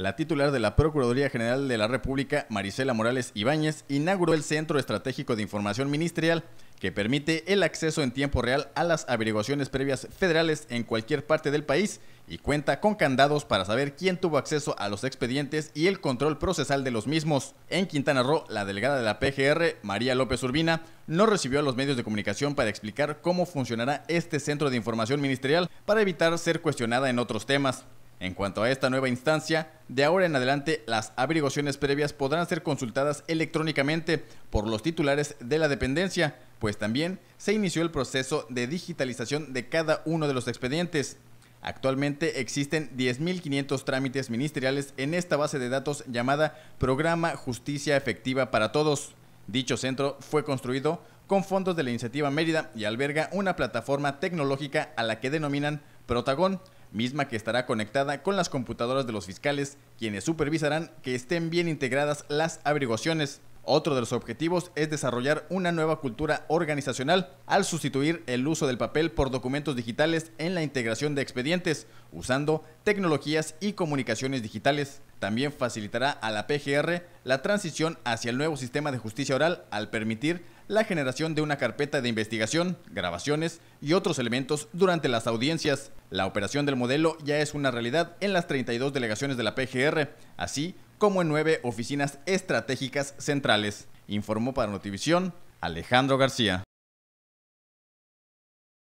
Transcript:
La titular de la Procuraduría General de la República, Marisela Morales Ibáñez, inauguró el Centro Estratégico de Información Ministerial que permite el acceso en tiempo real a las averiguaciones previas federales en cualquier parte del país y cuenta con candados para saber quién tuvo acceso a los expedientes y el control procesal de los mismos. En Quintana Roo, la delegada de la PGR, María López Urbina, no recibió a los medios de comunicación para explicar cómo funcionará este centro de información ministerial para evitar ser cuestionada en otros temas. En cuanto a esta nueva instancia, de ahora en adelante las averiguaciones previas podrán ser consultadas electrónicamente por los titulares de la dependencia, pues también se inició el proceso de digitalización de cada uno de los expedientes. Actualmente existen 10.500 trámites ministeriales en esta base de datos llamada Programa Justicia Efectiva para Todos. Dicho centro fue construido con fondos de la iniciativa Mérida y alberga una plataforma tecnológica a la que denominan Protagón misma que estará conectada con las computadoras de los fiscales, quienes supervisarán que estén bien integradas las averiguaciones. Otro de los objetivos es desarrollar una nueva cultura organizacional al sustituir el uso del papel por documentos digitales en la integración de expedientes, usando tecnologías y comunicaciones digitales. También facilitará a la PGR la transición hacia el nuevo sistema de justicia oral al permitir la generación de una carpeta de investigación, grabaciones y otros elementos durante las audiencias. La operación del modelo ya es una realidad en las 32 delegaciones de la PGR, así como en nueve oficinas estratégicas centrales, informó para Notivisión Alejandro García.